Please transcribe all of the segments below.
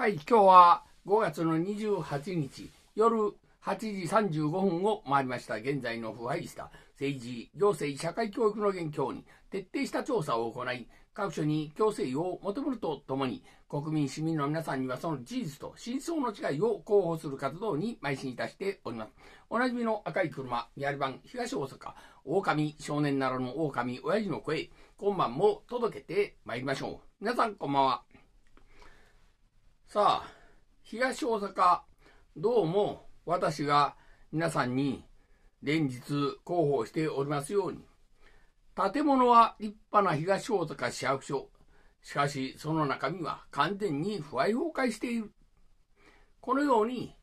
はい、今日は5月の28日夜8時35分を回りました。現在の腐敗した政治、行政、社会教育の現況に徹底した調査を行い、各所に強制を求めるとともに、国民、市民の皆さんにはその事実と真相の違いを広報する活動に邁進いたしております。おなじみの赤い車、リアル版東大阪、狼、少年ならの狼、親父の声、今晩も届けてまいりましょう。皆さんこんばんは。さあ、東大阪、どうも私が皆さんに連日広報しておりますように、建物は立派な東大阪市役所。しかし、その中身は完全に不愛崩壊している。このように、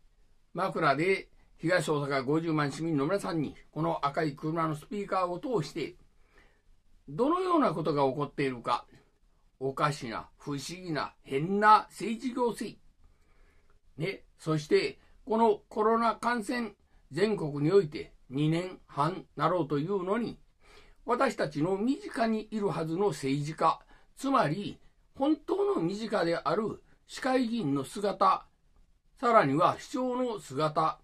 枕で東大阪50万市民の皆さんに、この赤い車のスピーカーを通して、どのようなことが起こっているか、おかしな、不思議な、変な政治行政。ね、そして、このコロナ感染、全国において2年半なろうというのに、私たちの身近にいるはずの政治家、つまり、本当の身近である市会議員の姿、さらには市長の姿、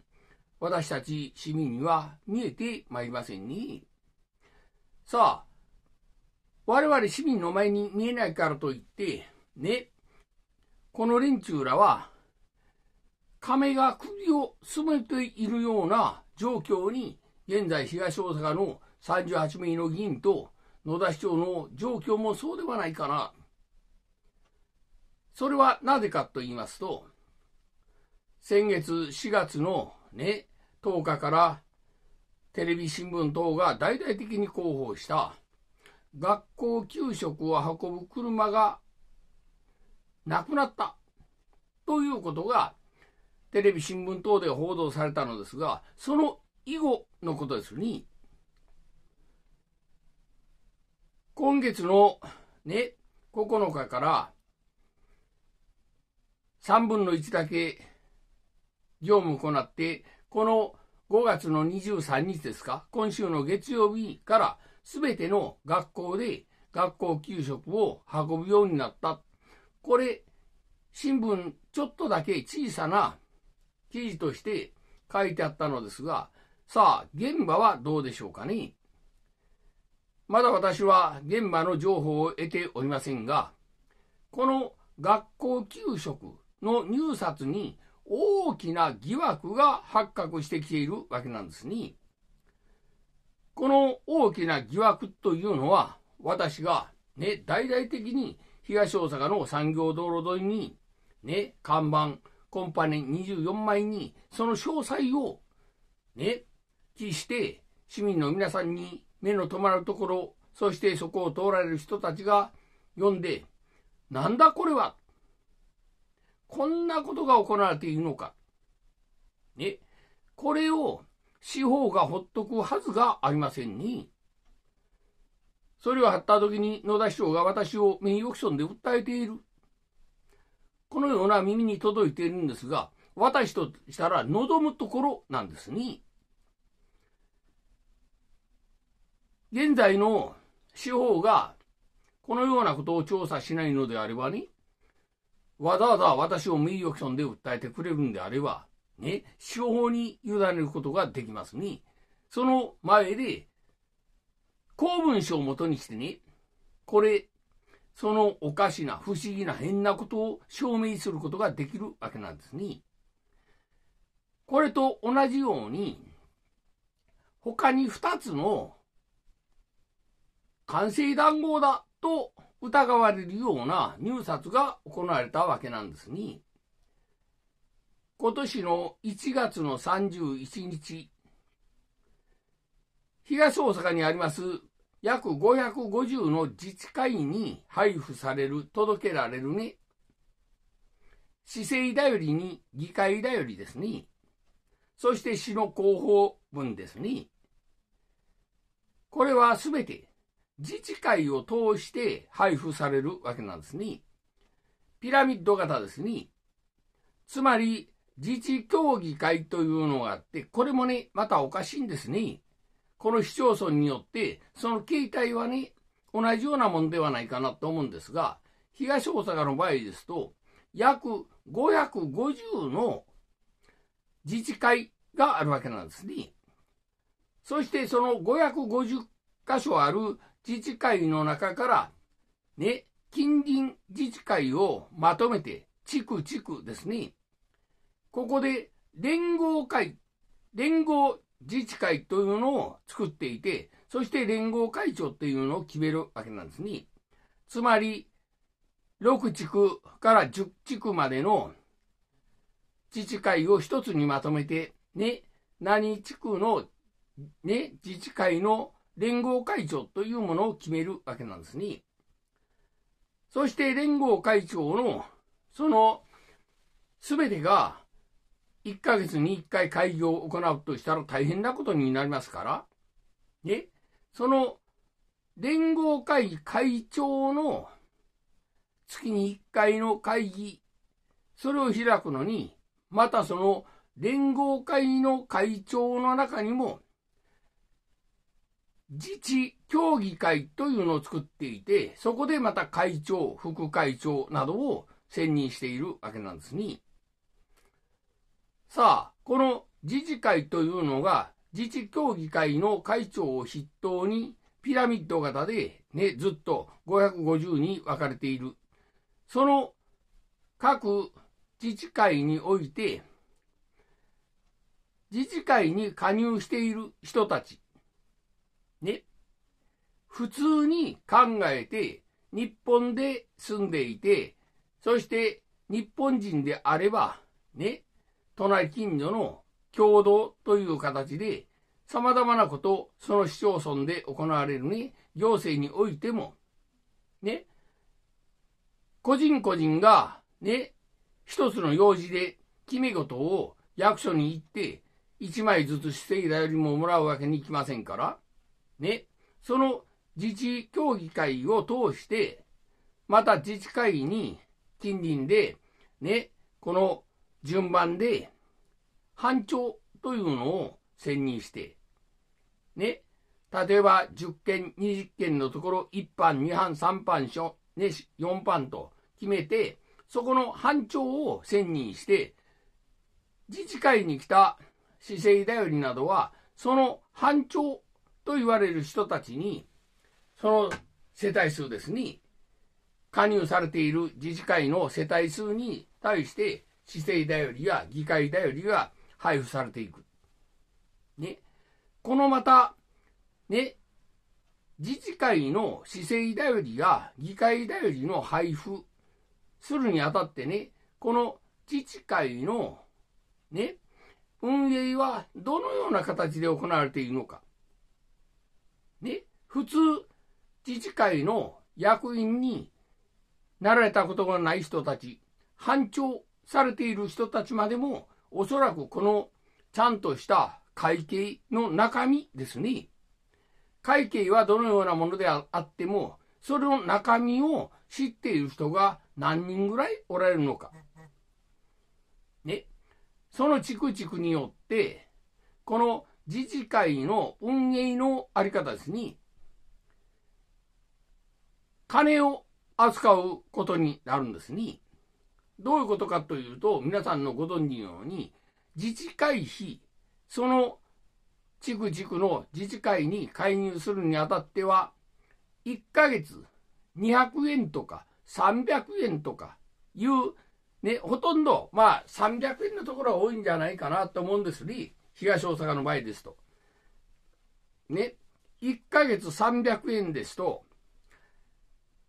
私たち市民には見えてまいりませんね。さあ、我々市民の前に見えないからといって、ね、この連中らは、亀が首をすめているような状況に、現在東大阪の38名の議員と野田市長の状況もそうではないかな。それはなぜかと言いますと、先月4月のね、10日からテレビ新聞等が大々的に広報した学校給食を運ぶ車がなくなったということがテレビ新聞等で報道されたのですがその以後のことですに今月のね9日から3分の1だけ業務を行ってこの5月の23日ですか今週の月曜日から全ての学校で学校給食を運ぶようになった。これ、新聞ちょっとだけ小さな記事として書いてあったのですが、さあ、現場はどうでしょうかね。まだ私は現場の情報を得ておりませんが、この学校給食の入札に大きな疑惑が発覚してきているわけなんですね。この大きな疑惑というのは、私がね、大々的に東大阪の産業道路沿いに、ね、看板、コンパネ24枚に、その詳細を、ね、記して、市民の皆さんに目の止まるところ、そしてそこを通られる人たちが読んで、なんだこれはこんなことが行われているのか。ね、これを司法がほっとくはずがありませんに。それを貼った時に野田市長が私を名誉毀損で訴えている。このような耳に届いているんですが、私としたら望むところなんですに。現在の司法がこのようなことを調査しないのであればに、わざわざ私を名誉毀損で訴えてくれるんであれば、ね、司法に委ねることができますに、その前で、公文書をもとにしてね、これ、そのおかしな、不思議な、変なことを証明することができるわけなんですね。これと同じように、他に2つの完成談合だと疑われるような入札が行われたわけなんですね。今年の1月の31日、東大阪にあります約550の自治会に配布される、届けられるね。市政だよりに議会だよりですね。そして市の広報文ですね。これはすべて自治会を通して配布されるわけなんですね。ピラミッド型ですね。つまり、自治協議会というのがあって、これもね、またおかしいんですね。この市町村によって、その形態はね、同じようなもんではないかなと思うんですが、東大阪の場合ですと、約550の自治会があるわけなんですね。そしてその550箇所ある自治会の中から、ね、近隣自治会をまとめて、地区地区ですね。ここで連合会、連合自治会というのを作っていて、そして連合会長というのを決めるわけなんですね。つまり、6地区から10地区までの自治会を一つにまとめて、ね、何地区の、ね、自治会の連合会長というものを決めるわけなんですね。そして連合会長の、その、すべてが1ヶ月に1回会議を行うとしたら大変なことになりますから、ね、その連合会議会長の月に1回の会議、それを開くのに、またその連合会の会長の中にも、自治協議会というのを作っていて、そこでまた会長、副会長などを選任しているわけなんですね。さあ、この自治会というのが、自治協議会の会長を筆頭に、ピラミッド型で、ね、ずっと550に分かれている。その各自治会において、自治会に加入している人たち、ね、普通に考えて、日本で住んでいて、そして日本人であれば、ね、都内近所の共同という形で、様々なことをその市町村で行われるね、行政においても、ね、個人個人が、ね、一つの用事で決め事を役所に行って、一枚ずつしていたよりももらうわけにいきませんから、ね、その自治協議会を通して、また自治会に近隣で、ね、この順番で、班長というのを選任して、ね、例えば10件、20件のところ1班、2班、3班、ね、4班と決めて、そこの班長を選任して、自治会に来た市政だよりなどは、その班長と言われる人たちに、その世帯数ですに、加入されている自治会の世帯数に対して、市政だよりや議会だよりが配布されていく。ね。このまた、ね、自治会の市政だよりや議会だよりの配布するにあたってね、この自治会の、ね、運営はどのような形で行われているのか。ね、普通、自治会の役員になられたことがない人たち、班長されている人たちまでも、おそらくこのちゃんとした会計の中身ですね。会計はどのようなものであっても、それの中身を知っている人が何人ぐらいおられるのか。ね。そのちくちくによって、この自治会の運営のあり方ですね。金を扱うことになるんですね。どういうことかというと、皆さんのご存知のように、自治会費、その地区地区の自治会に介入するにあたっては、1ヶ月200円とか300円とかいう、ね、ほとんど、まあ300円のところは多いんじゃないかなと思うんですり、東大阪の場合ですと。ね、1ヶ月300円ですと、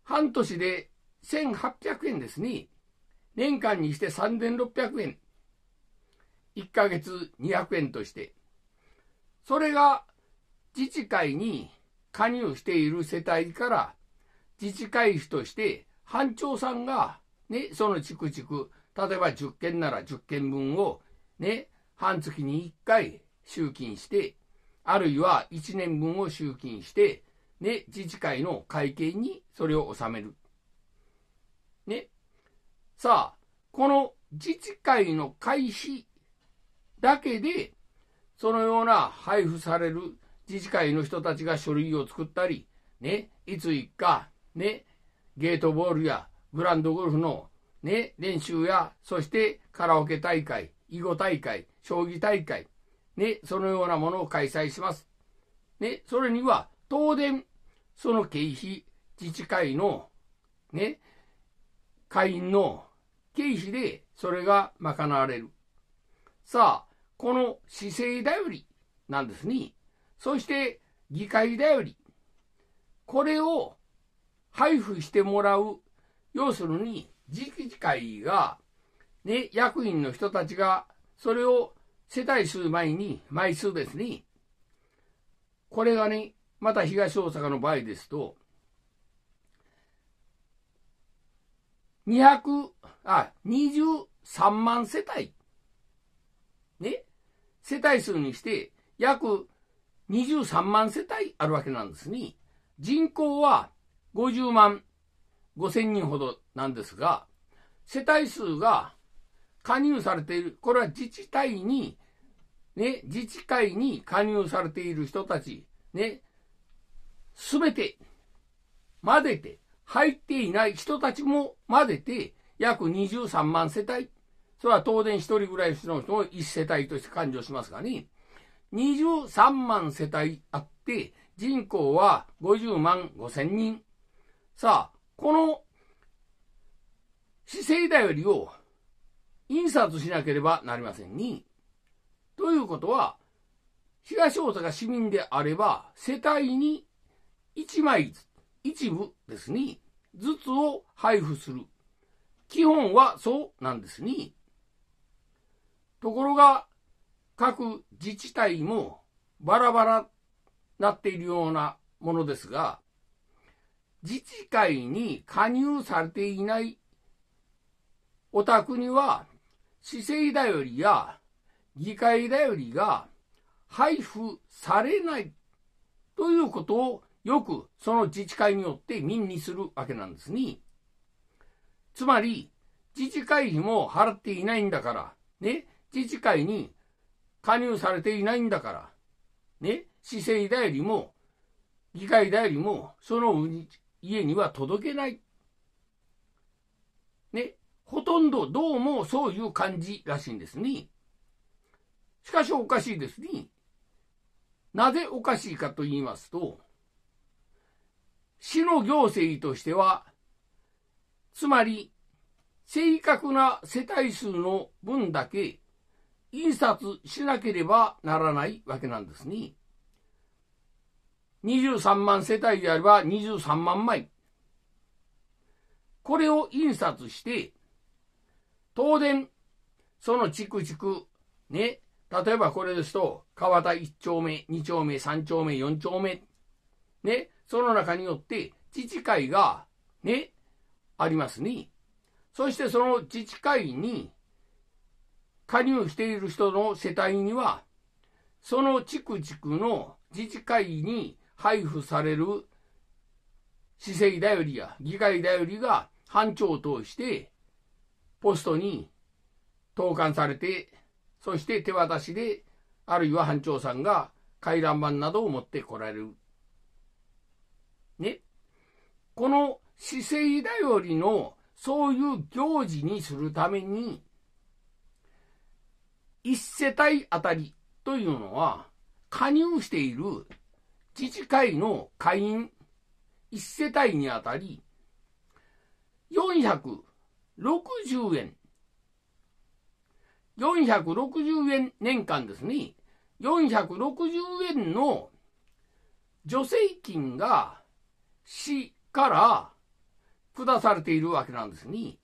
半年で1800円ですね。年間にして3600円。1ヶ月200円として。それが自治会に加入している世帯から自治会費として班長さんがね、そのチクチク、例えば10件なら10件分をね、半月に1回集金して、あるいは1年分を集金して、ね、自治会の会計にそれを納める。ね、さあ、この自治会の会費だけで、そのような配布される自治会の人たちが書類を作ったり、ね、いついっか、ね、ゲートボールやグランドゴルフの、ね、練習や、そしてカラオケ大会、囲碁大会、将棋大会、ね、そのようなものを開催します。ね、それには、当然、その経費、自治会の、ね、会員の経費でそれが賄われる。さあ、この市政だよりなんですね。そして議会だより。これを配布してもらう。要するに、自治会が、ね、役員の人たちが、それを世帯数前に、枚数ですね。これがね、また東大阪の場合ですと、200、あ、23万世帯。ね。世帯数にして、約23万世帯あるわけなんですね。人口は50万5千人ほどなんですが、世帯数が加入されている、これは自治体に、ね、自治会に加入されている人たち、ね、すべて、混ぜて、入っていない人たちも混ぜて、約23万世帯。それは当然一人暮らしの人の一世帯として勘定しますがね。23万世帯あって、人口は50万5千人。さあ、この、市政だよりを印刷しなければなりませんに。ということは、東大阪市民であれば、世帯に1枚ずつ一部ですに、ずつを配布する。基本はそうなんですに。ところが、各自治体もバラバラなっているようなものですが、自治会に加入されていないお宅には、市政だよりや議会だよりが配布されないということをよくその自治会によって民にするわけなんですね。つまり、自治会費も払っていないんだから、ね、自治会に加入されていないんだから、ね、市政代理も、議会代理も、その家には届けない。ね、ほとんどどうもそういう感じらしいんですね。しかしおかしいですね。なぜおかしいかと言いますと、市の行政としては、つまり、正確な世帯数の分だけ印刷しなければならないわけなんですね。23万世帯であれば23万枚。これを印刷して、当然、その地区地区、ね、例えばこれですと、川田1丁目、2丁目、3丁目、4丁目、ね、その中によって自治会が、ね、ありますね。そしてその自治会に加入している人の世帯には、その地区地区の自治会に配布される市政だよりや議会だよりが班長を通してポストに投函されて、そして手渡しで、あるいは班長さんが回覧板などを持ってこられるね、この市生だよりのそういう行事にするために、一世帯あたりというのは、加入している自治会の会員一世帯にあたり、460円。460円年間ですね。460円の助成金が死から下されているわけなんですね。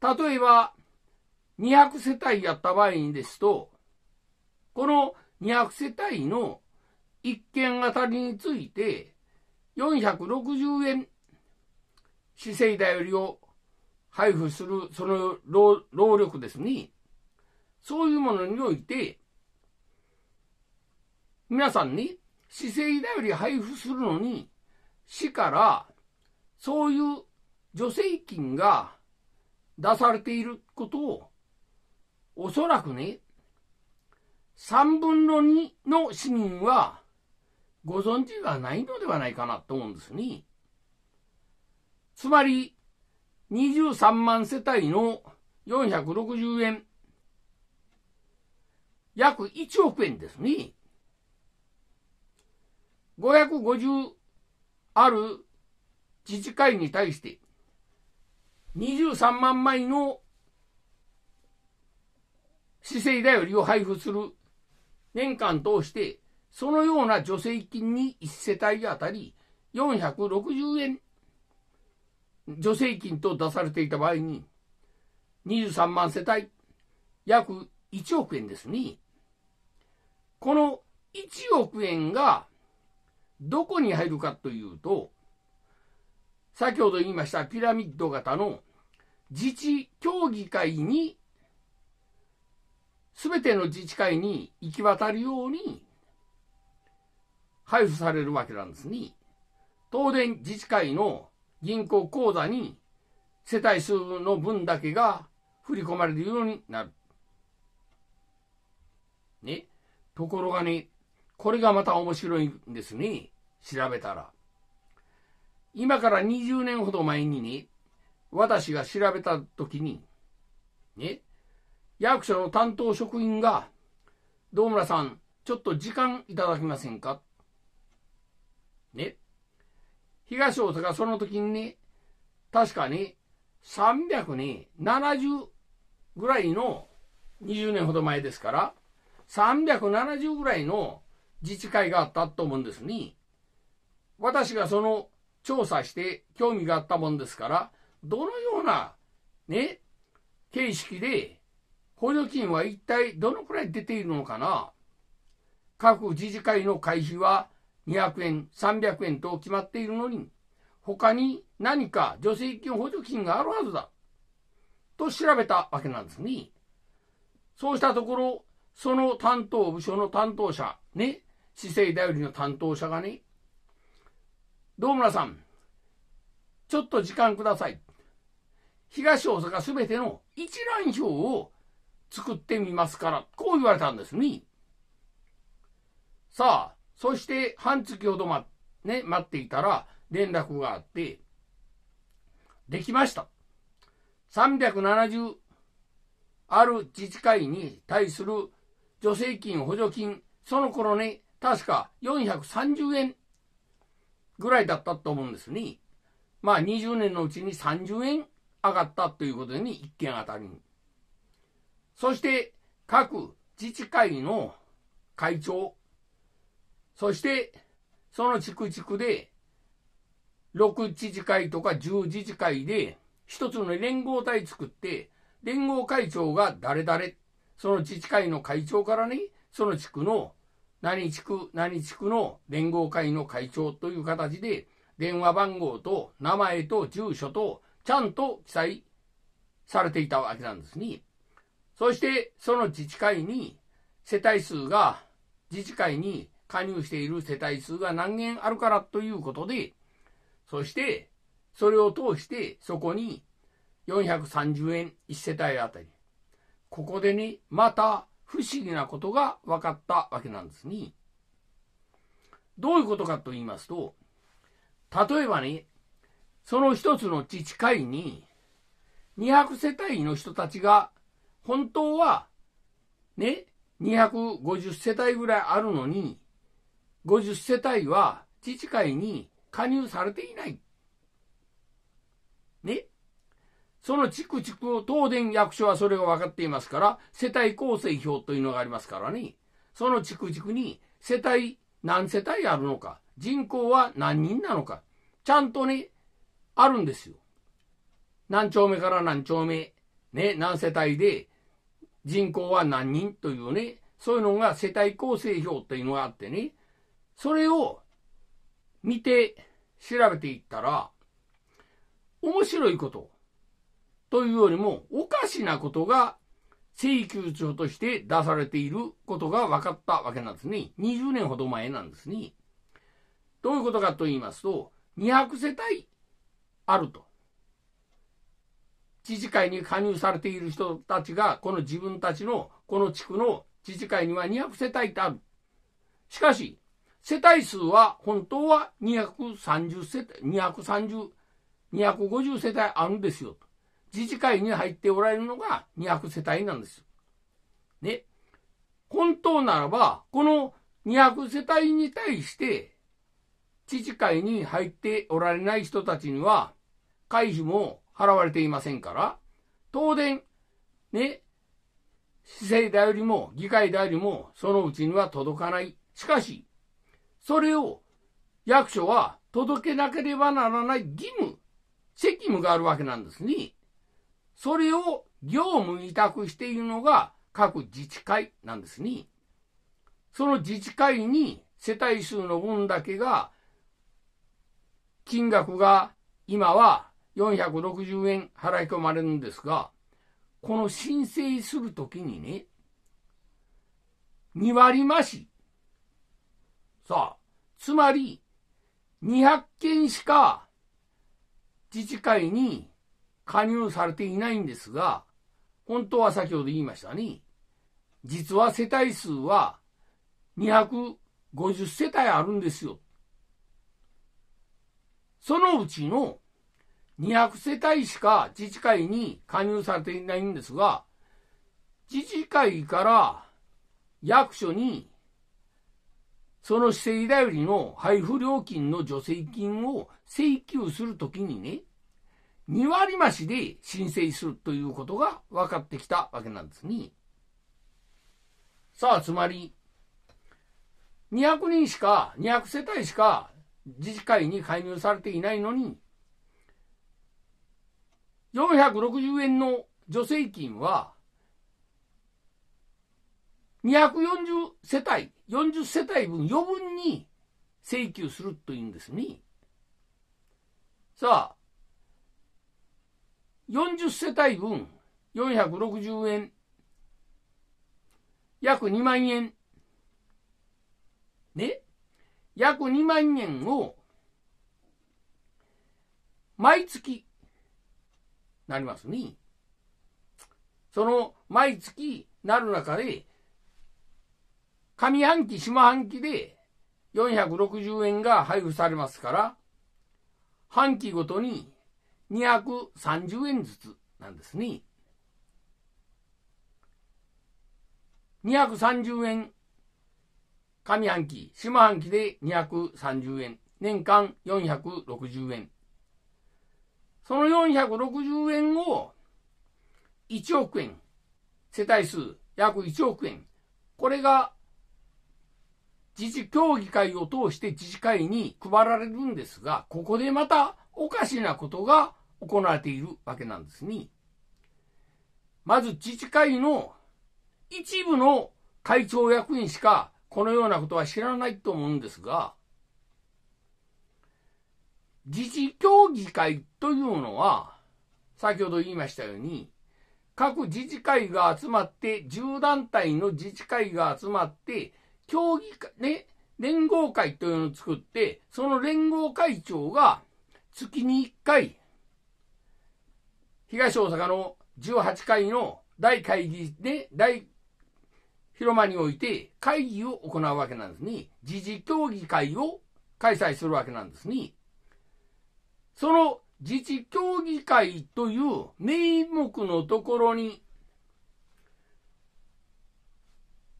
例えば、200世帯やった場合にですと、この200世帯の1件あたりについて、460円、市政代よりを配布する、その労力ですね。そういうものにおいて、皆さんね、市政だより配布するのに、市からそういう助成金が出されていることを、おそらくね、3分の2の市民はご存知がないのではないかなと思うんですね。つまり、23万世帯の460円、約1億円ですね。550ある自治会に対して、23万枚の市政だよりを配布する年間通して、そのような助成金に1世帯あたり460円助成金と出されていた場合に、23万世帯、約1億円ですね。この1億円がどこに入るかというと、先ほど言いましたピラミッド型の自治協議会に、すべての自治会に行き渡るように配布されるわけなんですね。東電自治会の銀行口座に世帯数の分だけが振り込まれるようになる。ね。ところがね、これがまた面白いんですね。調べたら。今から20年ほど前にね、私が調べた時に、ね、役所の担当職員が、道村さん、ちょっと時間いただけませんかね。東大阪その時にね、確かに370ぐらいの、20年ほど前ですから、370ぐらいの自治会があったと思うんですね。私がその調査して興味があったもんですから、どのような、ね、形式で補助金は一体どのくらい出ているのかな各自治会の会費は200円、300円と決まっているのに、他に何か助成金補助金があるはずだ。と調べたわけなんですね。そうしたところ、その担当部署の担当者、ね、市政頼りの担当者がね、道村さん、ちょっと時間ください。東大阪すべての一覧表を作ってみますから、こう言われたんですね。さあ、そして半月ほどま、ね、待っていたら連絡があって、できました。370ある自治会に対する助成金、補助金、その頃ね、確か430円ぐらいだったと思うんですね。まあ20年のうちに30円上がったということでね、1件あたりに。そして各自治会の会長、そしてその地区地区で6自治会とか10自治会で一つの連合体作って、連合会長が誰々、その自治会の会長からね、その地区の何地区、何地区の連合会の会長という形で、電話番号と名前と住所とちゃんと記載されていたわけなんですね。そしてその自治会に世帯数が、自治会に加入している世帯数が何件あるからということで、そしてそれを通してそこに430円1世帯あたり。ここでね、また不思議なことが分かったわけなんですね。どういうことかと言いますと、例えばね、その一つの自治会に、200世帯の人たちが、本当は、ね、250世帯ぐらいあるのに、50世帯は自治会に加入されていない。ね。その地区地区、東電役所はそれが分かっていますから、世帯構成表というのがありますからね。その地区地区に世帯、何世帯あるのか、人口は何人なのか、ちゃんとね、あるんですよ。何丁目から何丁目、ね、何世帯で、人口は何人というね、そういうのが世帯構成表というのがあってね、それを見て調べていったら、面白いこと。というよりも、おかしなことが請求書として出されていることが分かったわけなんですね。20年ほど前なんですね。どういうことかと言いますと、200世帯あると。知事会に加入されている人たちが、この自分たちの、この地区の知事会には200世帯ってある。しかし、世帯数は本当は230世帯、230、250世帯あるんですよと。自治会に入っておられるのが200世帯なんです。ね。本当ならば、この200世帯に対して、自治会に入っておられない人たちには、会費も払われていませんから、当然、ね、市政代よりも議会代よりもそのうちには届かない。しかし、それを役所は届けなければならない義務、責務があるわけなんですね。それを業務委託しているのが各自治会なんですね。その自治会に世帯数の分だけが、金額が今は460円払い込まれるんですが、この申請するときにね、2割増し。さあ、つまり200件しか自治会に加入されていないんですが、本当は先ほど言いましたね。実は世帯数は250世帯あるんですよ。そのうちの200世帯しか自治会に加入されていないんですが、自治会から役所にその市政頼りの配布料金の助成金を請求するときにね、2割増しで申請するということが分かってきたわけなんですね。さあ、つまり、200人しか、200世帯しか自治会に介入されていないのに、460円の助成金は、240世帯、40世帯分余分に請求するというんですね。さあ、40世帯分460円、約2万円。ね、約2万円を、毎月、なりますね。その、毎月なる中で、上半期、下半期で460円が配布されますから、半期ごとに230円ずつなんですね。230円、上半期、下半期で230円、年間460円。その460円を1億円、世帯数約1億円。これが自治協議会を通して自治会に配られるんですが、ここでまたおかしなことが行われているわけなんですね。まず自治会の一部の会長役員しかこのようなことは知らないと思うんですが、自治協議会というのは、先ほど言いましたように、各自治会が集まって、10団体の自治会が集まって、協議会、ね、連合会というのを作って、その連合会長が月に1回、東大阪の18回の大会議で、大広間において会議を行うわけなんですね。自治協議会を開催するわけなんですね。その自治協議会という名目のところに、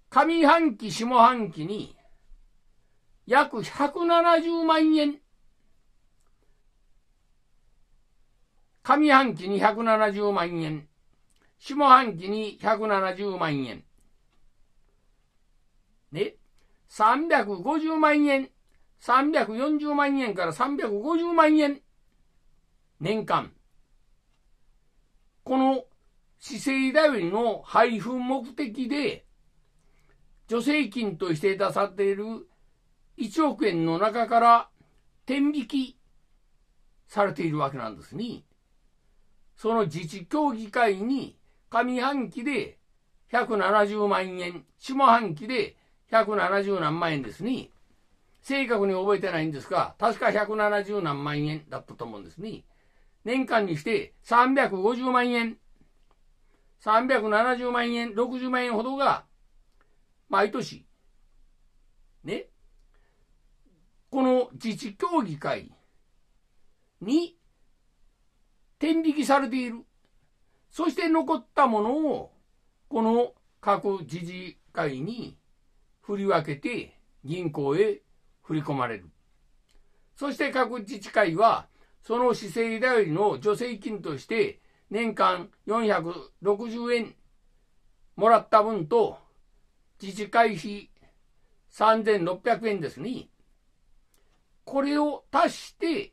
上半期下半期に約170万円上半期に170万円、下半期に170万円。ね、350万円、340万円から350万円、年間。この、市政だよりの配布目的で、助成金として出されている1億円の中から、天引きされているわけなんですね。その自治協議会に上半期で170万円、下半期で170何万円ですね。正確に覚えてないんですが、確か170何万円だったと思うんですね。年間にして350万円、370万円、60万円ほどが、毎年、ね、この自治協議会に天引きされている。そして残ったものを、この各自治会に振り分けて銀行へ振り込まれる。そして各自治会は、その市政代理の助成金として、年間460円もらった分と、自治会費3600円ですね。これを足して、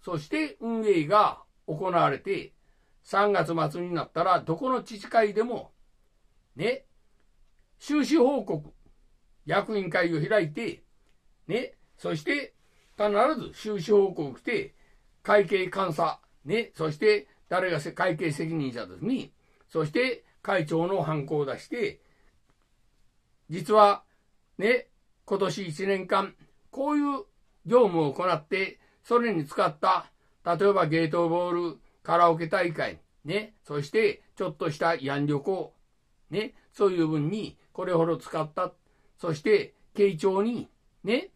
そして運営が行われて、3月末になったら、どこの自治会でも、ね、収支報告、役員会を開いて、ね、そして、必ず収支報告して、会計監査、ね、そして、誰が会計責任者ですに、そして、会長の犯行を出して、実は、ね、今年1年間、こういう業務を行って、それに使った例えばゲートボールカラオケ大会、ね、そしてちょっとしたヤン旅行、ね、そういう分にこれほど使った。そして、慶長に、ね、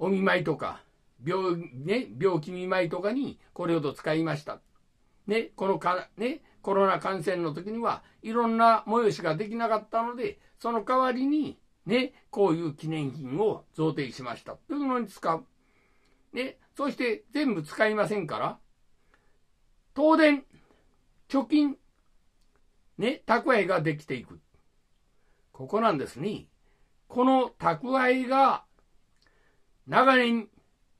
お見舞いとか、病、ね、病気見舞いとかにこれほど使いました。ね、このか、ね、コロナ感染の時にはいろんな催しができなかったので、その代わりに、ね、こういう記念品を贈呈しました。というのに使う。ね、そして全部使いませんから、東電、貯金、ね、蓄えができていく。ここなんですね。この蓄えが、長年、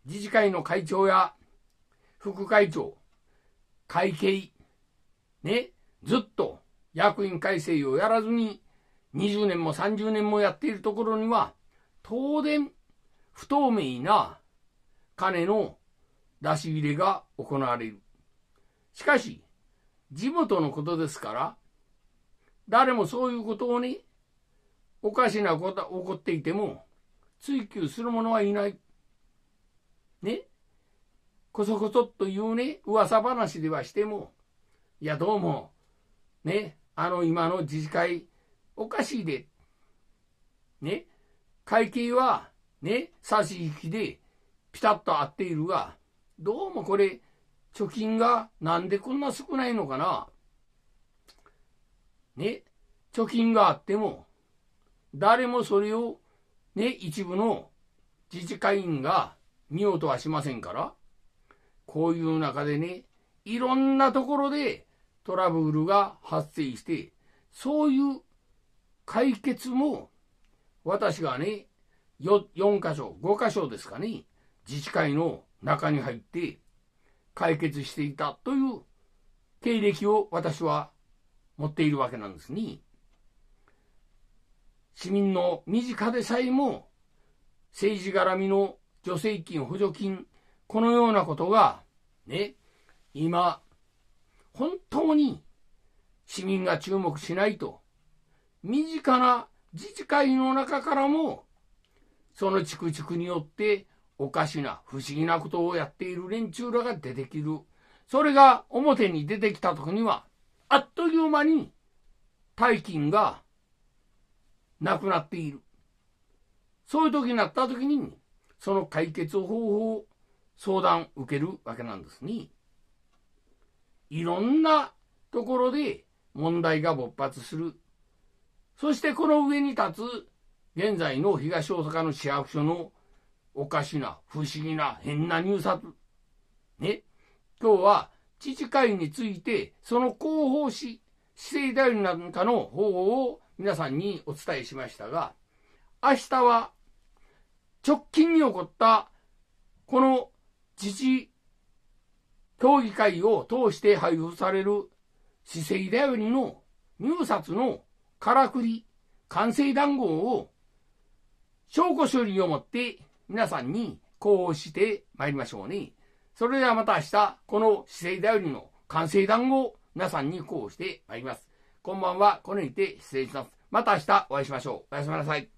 自治会の会長や、副会長、会計、ね、ずっと役員改正をやらずに、20年も30年もやっているところには、当然、不透明な金の出し入れが行われる。しかし、地元のことですから、誰もそういうことに、おかしなことが起こっていても、追求する者はいない。ね。こそこそっというね、噂話ではしても、いや、どうも、ね、あの今の自治会、おかしいで、ね、会計は、ね、差し引きで、ピタッと合っているが、どうもこれ、貯金がなんでこんな少ないのかなね、貯金があっても、誰もそれを、ね、一部の自治会員が見ようとはしませんから、こういう中でね、いろんなところでトラブルが発生して、そういう解決も、私がね、4, 4箇所、5箇所ですかね、自治会の中に入って解決していたという経歴を私は持っているわけなんですね。市民の身近でさえも政治絡みの助成金、補助金、このようなことがね、今、本当に市民が注目しないと、身近な自治会の中からも、その地区地区によっておかしな、不思議なことをやっている連中らが出てきる。それが表に出てきた時には、あっという間に大金がなくなっている。そういう時になった時に、その解決方法を相談受けるわけなんですね。いろんなところで問題が勃発する。そしてこの上に立つ現在の東大阪の市役所のおかしな、不思議な、変な入札。ね。今日は、知事会について、その広報誌、市政代理なんかの方法を皆さんにお伝えしましたが、明日は、直近に起こった、この自治協議会を通して配布される、市政代理の入札のからくり、完成談合を、証拠処理をもって皆さんにこうして参りましょうね。それではまた明日、この姿勢だよりの完成談を皆さんにこうして参ります。こんばんは、このにて失礼します。また明日お会いしましょう。おやすみなさい。